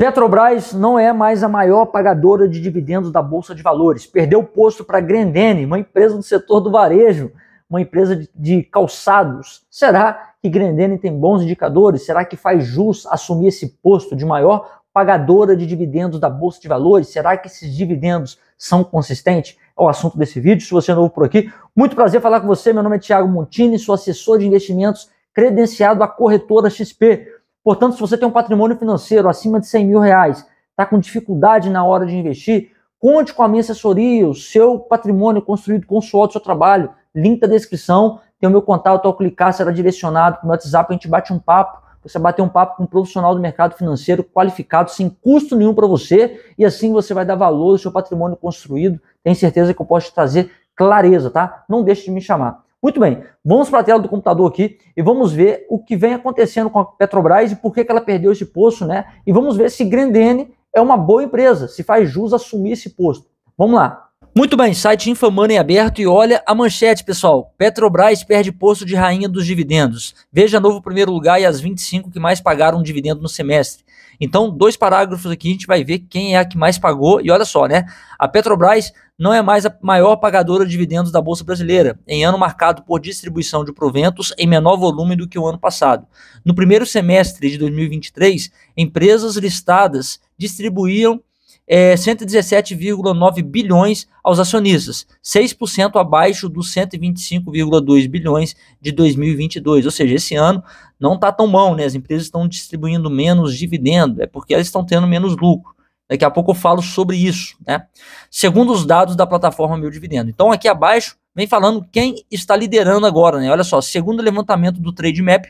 Petrobras não é mais a maior pagadora de dividendos da Bolsa de Valores. Perdeu o posto para a Grendene, uma empresa do setor do varejo, uma empresa de calçados. Será que Grendene tem bons indicadores? Será que faz jus assumir esse posto de maior pagadora de dividendos da Bolsa de Valores? Será que esses dividendos são consistentes? É o assunto desse vídeo. Se você é novo por aqui, muito prazer falar com você. Meu nome é Thiago Montini, sou assessor de investimentos credenciado à corretora XP Portanto, se você tem um patrimônio financeiro acima de 100 mil reais, está com dificuldade na hora de investir, conte com a minha assessoria, o seu patrimônio construído com o suor do seu trabalho. Link da descrição, tem o meu contato, ao clicar será direcionado para o meu WhatsApp, a gente bate um papo, você bater um papo com um profissional do mercado financeiro qualificado, sem custo nenhum para você, e assim você vai dar valor ao seu patrimônio construído. Tenho certeza que eu posso te trazer clareza, tá? Não deixe de me chamar. Muito bem, vamos para a tela do computador aqui e vamos ver o que vem acontecendo com a Petrobras e por que, que ela perdeu esse posto, né? E vamos ver se Grendene é uma boa empresa, se faz jus assumir esse posto. Vamos lá. Muito bem, site Infamano em aberto e olha a manchete, pessoal. Petrobras perde posto de rainha dos dividendos. Veja novo primeiro lugar e as 25 que mais pagaram dividendo no semestre. Então, dois parágrafos aqui, a gente vai ver quem é a que mais pagou. E olha só, né? A Petrobras não é mais a maior pagadora de dividendos da Bolsa Brasileira, em ano marcado por distribuição de proventos em menor volume do que o ano passado. No primeiro semestre de 2023, empresas listadas distribuíam é, 117,9 bilhões aos acionistas, 6% abaixo dos 125,2 bilhões de 2022. Ou seja, esse ano não está tão bom, né? As empresas estão distribuindo menos dividendo, é porque elas estão tendo menos lucro. Daqui a pouco eu falo sobre isso, né? Segundo os dados da plataforma Meu Dividendo. Então, aqui abaixo, vem falando quem está liderando agora, né? Olha só, segundo o levantamento do Trade Map,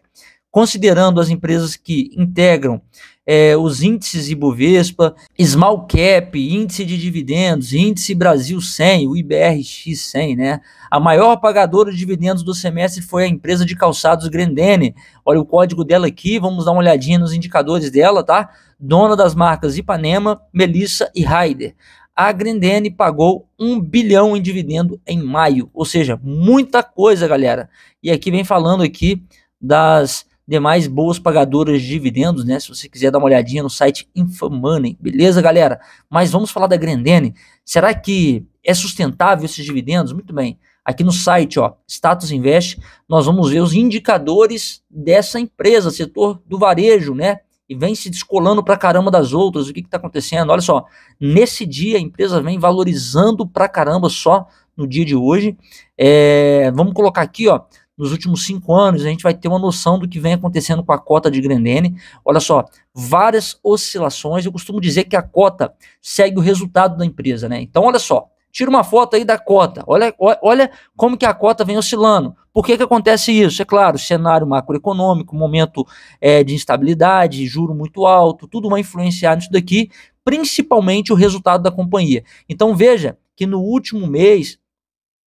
considerando as empresas que integram é, os índices Ibovespa, Small Cap, índice de dividendos, índice Brasil 100, o IBRX 100, né? A maior pagadora de dividendos do semestre foi a empresa de calçados Grendene. Olha o código dela aqui, vamos dar uma olhadinha nos indicadores dela, tá? Dona das marcas Ipanema, Melissa e Raider a Grendene pagou um bilhão em dividendo em maio, ou seja, muita coisa, galera. E aqui vem falando aqui das demais boas pagadoras de dividendos, né? Se você quiser dar uma olhadinha no site Infamoney, beleza, galera? Mas vamos falar da Grandene. Será que é sustentável esses dividendos? Muito bem. Aqui no site, ó, Status Invest, nós vamos ver os indicadores dessa empresa, setor do varejo, né? E vem se descolando pra caramba das outras. O que que tá acontecendo? Olha só, nesse dia a empresa vem valorizando pra caramba só no dia de hoje. É, vamos colocar aqui, ó, nos últimos cinco anos, a gente vai ter uma noção do que vem acontecendo com a cota de Grendene. Olha só, várias oscilações. Eu costumo dizer que a cota segue o resultado da empresa, né? Então, olha só, tira uma foto aí da cota. Olha, olha como que a cota vem oscilando. Por que, que acontece isso? É claro, cenário macroeconômico, momento é, de instabilidade, juro muito alto, tudo vai influenciar nisso daqui, principalmente o resultado da companhia. Então, veja que no último mês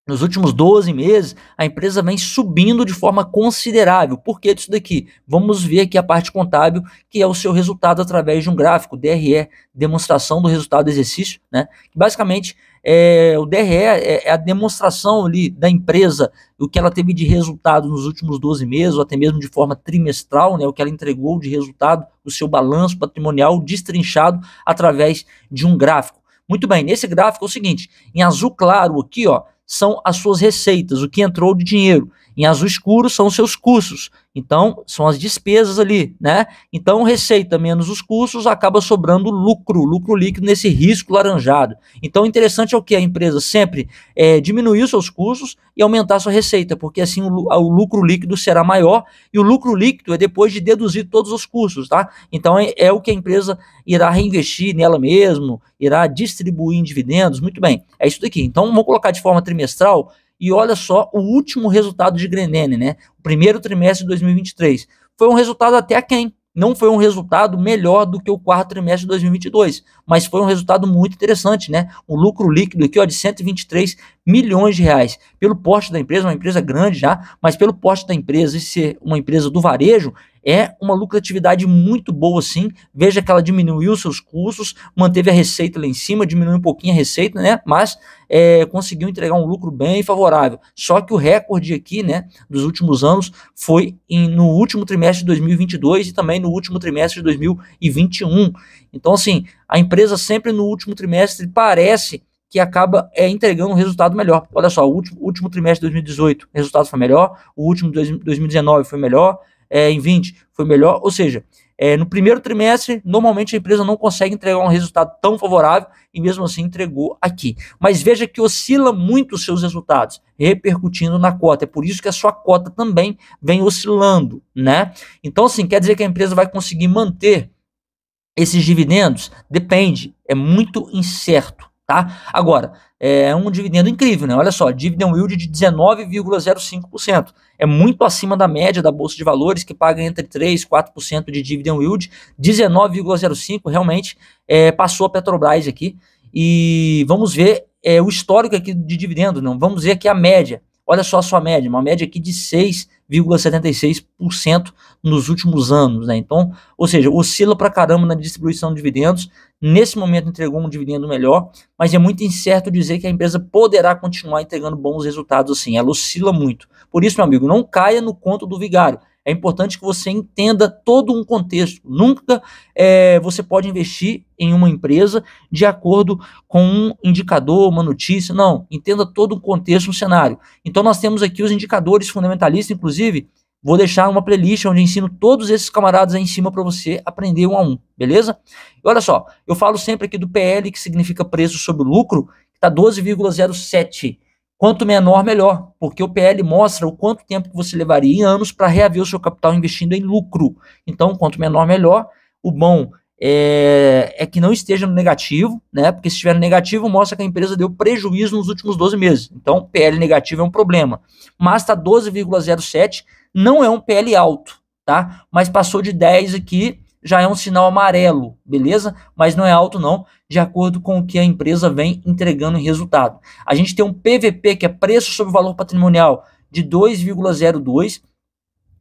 nos últimos 12 meses, a empresa vem subindo de forma considerável. Por que disso daqui? Vamos ver aqui a parte contábil, que é o seu resultado através de um gráfico, DRE, demonstração do resultado do exercício, né? Basicamente, é, o DRE é, é a demonstração ali da empresa, o que ela teve de resultado nos últimos 12 meses, ou até mesmo de forma trimestral, né, o que ela entregou de resultado, o seu balanço patrimonial destrinchado através de um gráfico. Muito bem, nesse gráfico é o seguinte, em azul claro aqui, ó, são as suas receitas, o que entrou de dinheiro. Em azul escuro são os seus custos. Então, são as despesas ali, né? Então, receita menos os custos acaba sobrando lucro, lucro líquido nesse risco laranjado. Então, interessante é o que a empresa sempre é, diminuir seus custos e aumentar sua receita, porque assim o, o, lucro líquido será maior e o lucro líquido é depois de deduzir todos os custos, tá? Então, é, é o que a empresa irá reinvestir nela mesmo, irá distribuir em dividendos, muito bem. É isso daqui. Então, vamos colocar de forma trimestral e olha só o último resultado de Grenene, né? O primeiro trimestre de 2023. Foi um resultado até aquém. Não foi um resultado melhor do que o quarto trimestre de 2022, mas foi um resultado muito interessante, né? O lucro líquido aqui, ó, de 123 milhões de reais. Pelo porte da empresa, uma empresa grande já, mas pelo porte da empresa e ser uma empresa do varejo, é uma lucratividade muito boa sim. Veja que ela diminuiu seus custos, manteve a receita lá em cima, diminuiu um pouquinho a receita, né? Mas é, conseguiu entregar um lucro bem favorável. Só que o recorde aqui, né, dos últimos anos foi em, no último trimestre de 2022 e também no último trimestre de 2021. Então, assim, a empresa sempre no último trimestre parece que acaba é, entregando um resultado melhor. Olha só, o último, último trimestre de 2018, o resultado foi melhor, o último de 2019 foi melhor, é, em 20 foi melhor. Ou seja, é, no primeiro trimestre, normalmente a empresa não consegue entregar um resultado tão favorável e mesmo assim entregou aqui. Mas veja que oscila muito os seus resultados, repercutindo na cota. É por isso que a sua cota também vem oscilando, né? Então, assim, quer dizer que a empresa vai conseguir manter esses dividendos? Depende, é muito incerto. Tá? Agora, é um dividendo incrível, né? Olha só, dividend yield de 19,05%. É muito acima da média da Bolsa de Valores, que paga entre 3% e 4% de dividend yield. 19,05% realmente é, passou a Petrobras aqui. E vamos ver é, o histórico aqui de dividendo, não? Vamos ver aqui a média. Olha só a sua média, uma média aqui de 6 0,76% nos últimos anos, né? Então, ou seja, oscila para caramba na distribuição de dividendos. Nesse momento entregou um dividendo melhor, mas é muito incerto dizer que a empresa poderá continuar entregando bons resultados assim. Ela oscila muito. Por isso, meu amigo, não caia no conto do vigário. É importante que você entenda todo um contexto. Nunca é, você pode investir em uma empresa de acordo com um indicador, uma notícia. Não, entenda todo o contexto, um cenário. Então nós temos aqui os indicadores fundamentalistas, inclusive vou deixar uma playlist onde ensino todos esses camaradas aí em cima para você aprender um a um, beleza? E olha só, eu falo sempre aqui do PL, que significa preço sobre o lucro, que está 12,07 Quanto menor, melhor, porque o PL mostra o quanto tempo que você levaria em anos para reaver o seu capital investindo em lucro. Então, quanto menor, melhor. O bom é, é, que não esteja no negativo, né? Porque se estiver no negativo, mostra que a empresa deu prejuízo nos últimos 12 meses. Então, PL negativo é um problema. Mas está 12,07, não é um PL alto, tá? Mas passou de 10 aqui, já é um sinal amarelo, beleza? Mas não é alto não, de acordo com o que a empresa vem entregando em resultado. A gente tem um PVP, que é preço sobre valor patrimonial, de 2,02,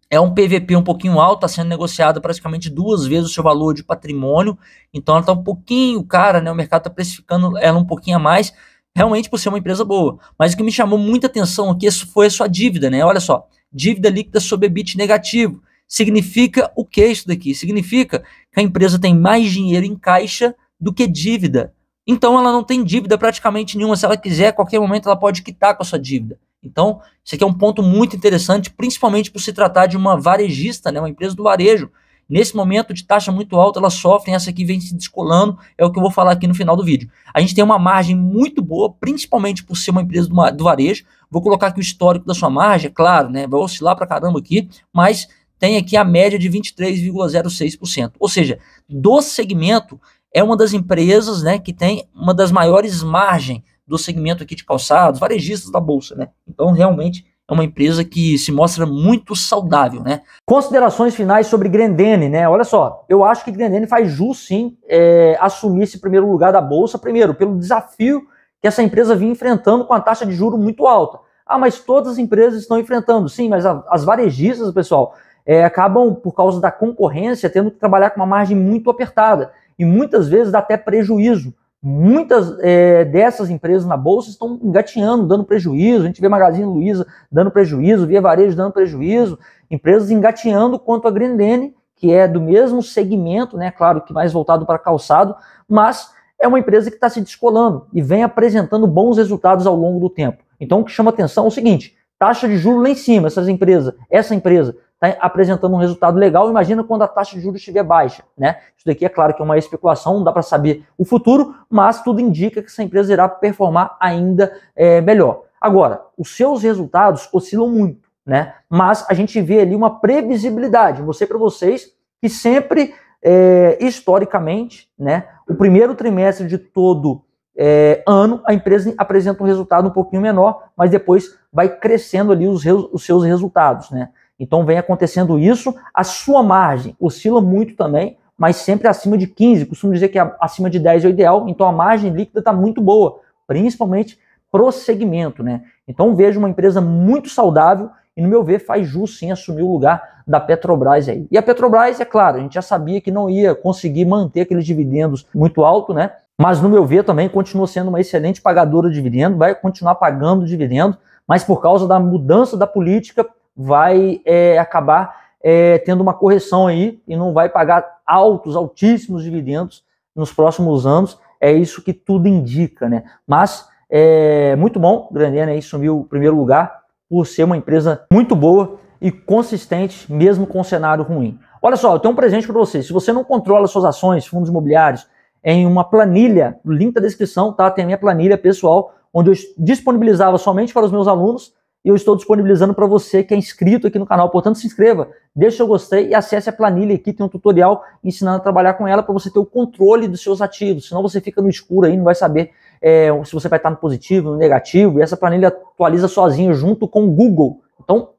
é um PVP um pouquinho alto, está sendo negociado praticamente duas vezes o seu valor de patrimônio, então ela está um pouquinho cara, né? O mercado está precificando ela um pouquinho a mais, realmente por ser uma empresa boa. Mas o que me chamou muita atenção aqui é foi a sua dívida, né? Olha só, dívida líquida sobre EBIT negativo significa o que isso daqui? Significa que a empresa tem mais dinheiro em caixa do que dívida. Então ela não tem dívida praticamente nenhuma. Se ela quiser, a qualquer momento ela pode quitar com a sua dívida. Então, isso aqui é um ponto muito interessante, principalmente por se tratar de uma varejista, né, uma empresa do varejo. Nesse momento de taxa muito alta, elas sofrem, essa aqui vem se descolando, é o que eu vou falar aqui no final do vídeo. A gente tem uma margem muito boa, principalmente por ser uma empresa do, varejo. Vou colocar aqui o histórico da sua margem, é claro, né? Vai oscilar pra caramba aqui, mas tem aqui a média de 23,06%. Ou seja, do segmento é uma das empresas né, que tem uma das maiores margens do segmento aqui de calçados, varejistas da Bolsa. Né? Então, realmente, é uma empresa que se mostra muito saudável, né? Considerações finais sobre Grendene, né? Olha só, eu acho que Grendene faz jus, sim, é, assumir esse primeiro lugar da Bolsa, primeiro, pelo desafio que essa empresa vinha enfrentando com a taxa de juro muito alta. Ah, mas todas as empresas estão enfrentando, sim, mas a, as varejistas, pessoal, é, acabam, por causa da concorrência, tendo que trabalhar com uma margem muito apertada. E muitas vezes dá até prejuízo. Muitas é, dessas empresas na bolsa estão engatinhando, dando prejuízo. A gente vê Magazine Luiza dando prejuízo, Via Varejo dando prejuízo, empresas engatinhando quanto a Grendene, que é do mesmo segmento, né? Claro que mais voltado para calçado, mas é uma empresa que está se descolando e vem apresentando bons resultados ao longo do tempo. Então, o que chama atenção é o seguinte: taxa de juros lá em cima, essas empresas, essa empresa está apresentando um resultado legal. Imagina quando a taxa de juros estiver baixa, né? Isso daqui é claro que é uma especulação, não dá para saber o futuro, mas tudo indica que essa empresa irá performar ainda é, melhor. Agora, os seus resultados oscilam muito, né? Mas a gente vê ali uma previsibilidade. Mostrei para vocês que sempre, é, historicamente, né, o primeiro trimestre de todo é, ano, a empresa apresenta um resultado um pouquinho menor, mas depois vai crescendo ali os, os seus resultados, né? Então vem acontecendo isso. A sua margem oscila muito também, mas sempre acima de 15. Costumo dizer que acima de 10 é o ideal. Então a margem líquida está muito boa, principalmente pro segmento, né? Então vejo uma empresa muito saudável e, no meu ver, faz jus sim assumir o lugar da Petrobras aí. E a Petrobras, é claro, a gente já sabia que não ia conseguir manter aqueles dividendos muito alto, né? Mas, no meu ver, também continua sendo uma excelente pagadora de dividendo, vai continuar pagando dividendo, mas por causa da mudança da política vai é, acabar é, tendo uma correção aí e não vai pagar altos, altíssimos dividendos nos próximos anos. É isso que tudo indica, né? Mas é muito bom, Grandena né? aí sumiu o primeiro lugar por ser uma empresa muito boa e consistente, mesmo com um cenário ruim. Olha só, eu tenho um presente para você. Se você não controla suas ações, fundos imobiliários, em uma planilha, o link da descrição, tá? Tem a minha planilha pessoal, onde eu disponibilizava somente para os meus alunos e eu estou disponibilizando para você que é inscrito aqui no canal. Portanto, se inscreva, deixe seu gostei e acesse a planilha aqui, tem um tutorial ensinando a trabalhar com ela para você ter o controle dos seus ativos. Senão você fica no escuro aí, não vai saber é, se você vai estar no positivo, no negativo. E essa planilha atualiza sozinha junto com o Google. Então,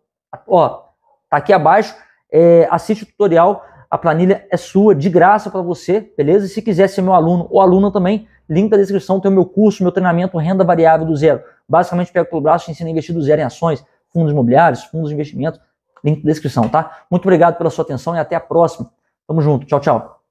ó, tá aqui abaixo, é, assiste o tutorial. A planilha é sua, de graça para você, beleza? E se quiser ser meu aluno ou aluna também, link da descrição tem o meu curso, meu treinamento Renda Variável do Zero basicamente pega pelo braço e ensina a investir do zero em ações, fundos imobiliários, fundos de investimento, link na descrição, tá? Muito obrigado pela sua atenção e até a próxima. Tamo junto, tchau, tchau.